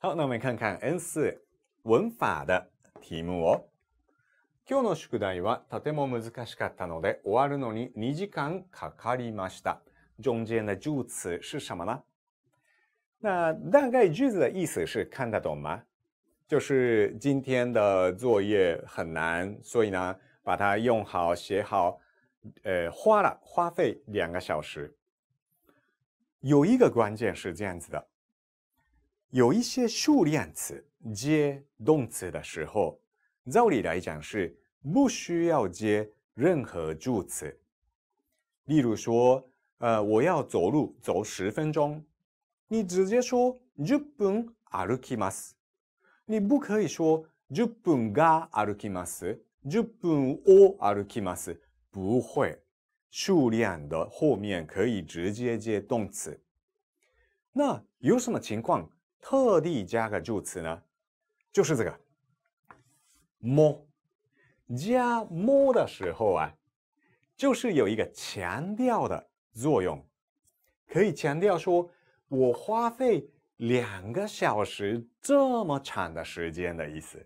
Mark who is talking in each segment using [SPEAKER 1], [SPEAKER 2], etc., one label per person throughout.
[SPEAKER 1] 好，那我们看看 N 四文法的题目哦。今日の宿題はとても難しかったので、終わるのに二時間かかりました。中间的助词是什么呢？那大概句子的意思是看得懂吗？就是今天的作业很难，所以呢，把它用好写好，呃，花了花费两个小时。有一个关键是这样子的。有一些数量词接动词的时候，照理来讲是不需要接任何助词。例如说，呃，我要走路走十分钟，你直接说十分歩きます。你不可以说十分が歩きます、十分を歩きます、不会。数量的后面可以直接接动词。那有什么情况？特地加个助词呢，就是这个摸，加摸的时候啊，就是有一个强调的作用，可以强调说我花费两个小时这么长的时间的意思。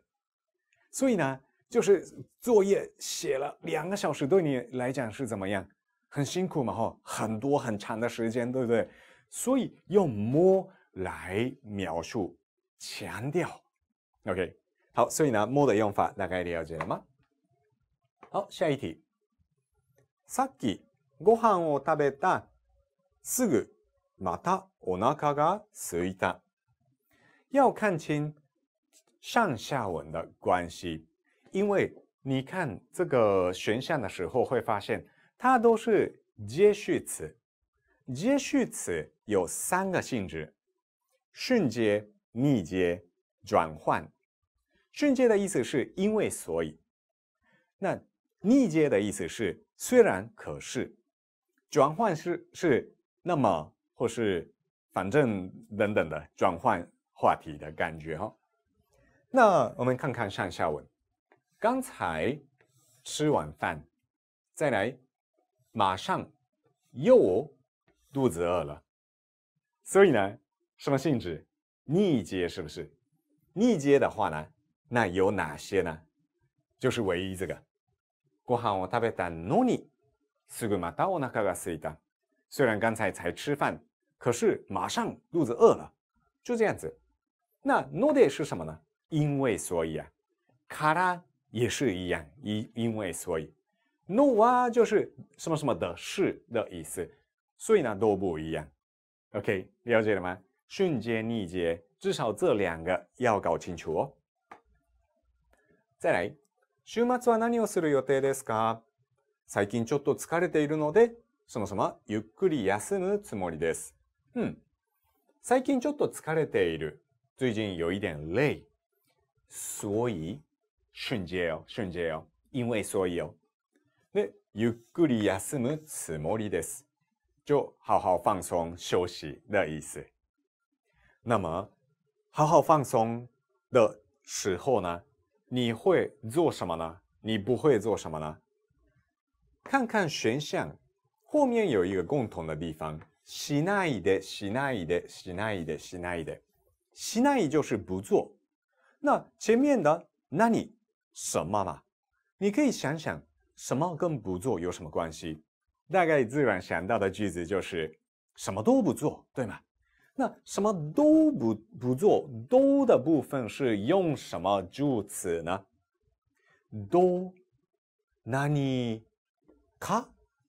[SPEAKER 1] 所以呢，就是作业写了两个小时，对你来讲是怎么样？很辛苦嘛，哈，很多很长的时间，对不对？所以用摸来描述强调，OK，好，所以呢 m o 的用法大概了解了吗？好，下一题。さっきご飯を食べたすぐまたお腹が空いた。要看清上下文的关系，因为你看这个选项的时候会发现，它都是接续词。接续词有三个性质。顺接、逆接、转换。顺接的意思是因为所以，那逆接的意思是虽然可是，转换是是那么或是反正等等的转换话题的感觉哈。那我们看看上下文。刚才吃完饭，再来马上又肚子饿了，所以呢。什么性质？逆接是不是？逆接的话呢？那有哪些呢？就是唯一这个。过寒我食べたのに、すぐまたお腹がいた。虽然刚才才吃饭，可是马上肚子饿了，就这样子。那ので是什么呢？因为所以啊。から也是一样，因因为所以。のわ就是什么什么的是的意思，所以呢都不一样。OK，了解了吗？瞬间逆节，至少这两个要搞清楚哦。再来、週末は何をする予定ですか最近ちょっと疲れているので、そもそもゆっくり休むつもりです。うん。最近ちょっと疲れている。最近有一点累。所以、瞬间哦、瞬间哦、因为所以哦。で、ゆっくり休むつもりです。就好好放松、休息的意思。那么，好好放松的时候呢，你会做什么呢？你不会做什么呢？看看选项，后面有一个共同的地方，しない的，しない的，しない的，しない的，しない就是不做。那前面的那你什么嘛？你可以想想，什么跟不做有什么关系？大概自然想到的句子就是什么都不做，对吗？那什么都不不做，都的部分是用什么助词呢？都，那你，卡，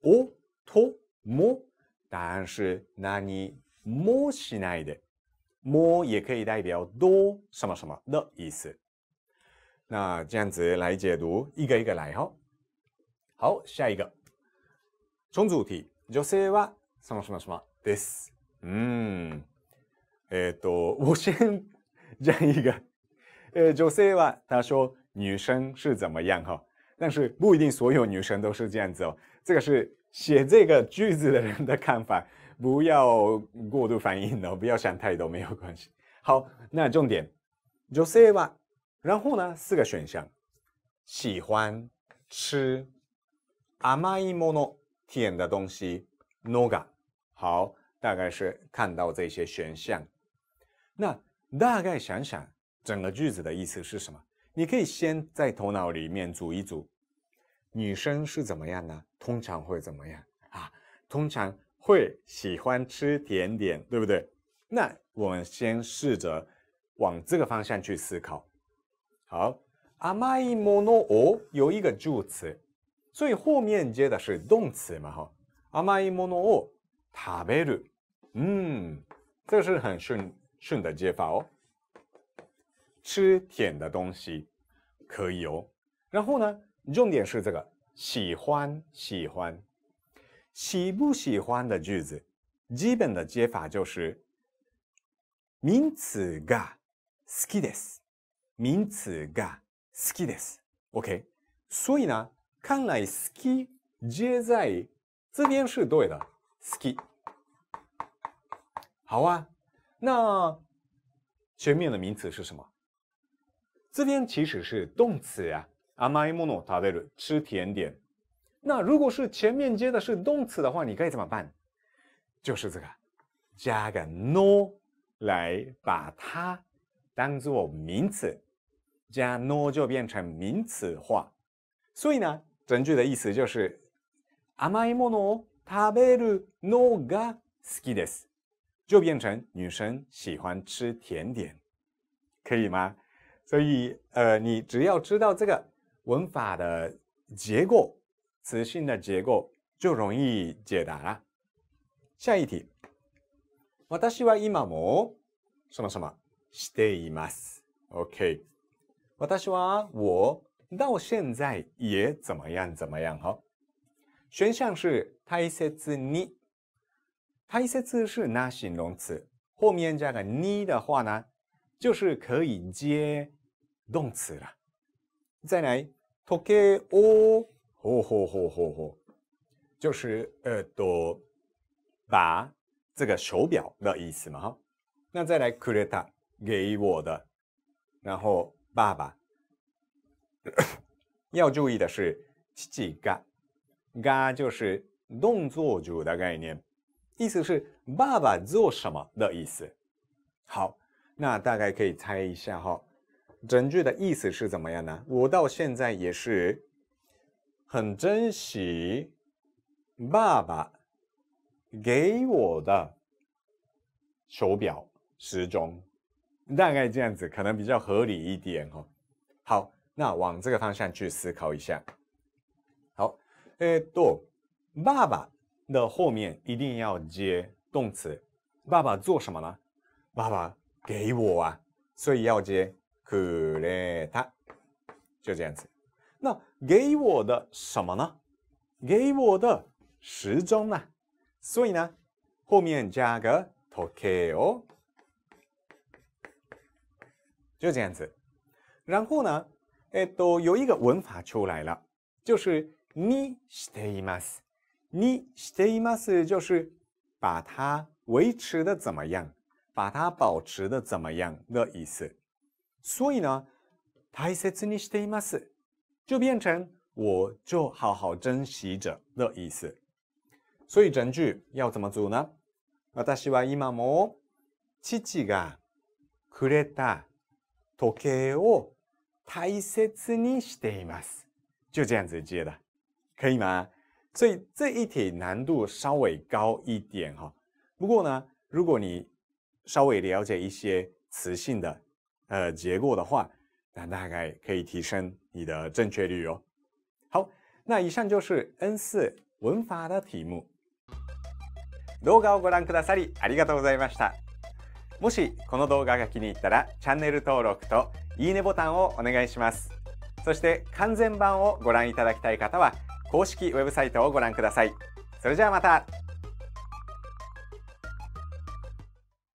[SPEAKER 1] 哦，托，摸，答案是那你摸ない的，摸也可以代表多什么什么的意思。那这样子来解读，一个一个来哈。好，下一个，重组题，と聞いて、女性は什么什么什么です。嗯。诶，多我先讲一个。呃，女性吧，他说女生是怎么样哈，但是不一定所有女生都是这样子哦。这个是写这个句子的人的看法，不要过度反应哦，不要想太多，没有关系。好，那重点，女性吧，然后呢，四个选项，喜欢吃，甘甜的东西，g a 好，大概是看到这些选项。那大概想想整个句子的意思是什么？你可以先在头脑里面组一组，女生是怎么样呢？通常会怎么样啊？通常会喜欢吃甜点，对不对？那我们先试着往这个方向去思考。好，阿玛伊莫诺哦，有一个助词，所以后面接的是动词嘛哈？阿玛伊莫诺哦，食べる，嗯，这是很顺。顺的接法哦，吃甜的东西可以哦。然后呢，重点是这个喜欢喜欢喜不喜欢的句子，基本的接法就是名词が好きです。名词が好きです。OK。所以呢，看来好き接在这边是对的。好き。好啊。那前面的名词是什么？这边其实是动词啊，甘美物的食べる吃甜点。那如果是前面接的是动词的话，你该怎么办？就是这个，加个 no 来把它当做名词，加 no 就变成名词化。所以呢，整句的意思就是甘ものを食べるのが好きです。就变成女生喜欢吃甜点，可以吗？所以，呃，你只要知道这个文法的结构、词性的结构，就容易解答了。下一题，私は今も什么什么しています。OK，私は我到现在也怎么样怎么样哈。选项是大切に。它一些是那形容词，后面加个你的话呢，就是可以接动词了。再来，時計を，嚯嚯嚯嚯嚯，就是呃，都把这个手表的意思嘛哈。那再来，クレタ给我的，然后爸爸。要注意的是，父が，が就是动作组的概念。意思是爸爸做什么的意思？好，那大概可以猜一下哈，整句的意思是怎么样呢？我到现在也是很珍惜爸爸给我的手表、时钟，大概这样子，可能比较合理一点哈。好，那往这个方向去思考一下。好，诶，都爸爸。的后面一定要接动词。爸爸做什么呢？爸爸给我啊，所以要接くれた，就这样子。那给我的什么呢？给我的时钟呢？所以呢，后面加个時計を，就这样子。然后呢，哎，都有一个文法出来了，就是你ステイます。你しています就是把它维持的怎么样，把它保持的怎么样的意思。所以呢，大切にしています就变成我就好好珍惜着的意思。所以整句要怎么组呢？私は今も父がくれた時計を大切にしています。就这样子接的，可以吗？所以这一题难度稍微高一点哈，不过呢，如果你稍微了解一些词性的呃结构的话，那大概可以提升你的正确率哦。好，那以上就是 N 四文法的题目。動画をご覧くださりありがとうございました。もしこの動画が気に入ったら、チャンネル登録といいねボタンをお願いします。そして完全版をご覧いただきたい方は。公式ウェブサイトをご覧くださいそれじゃあまた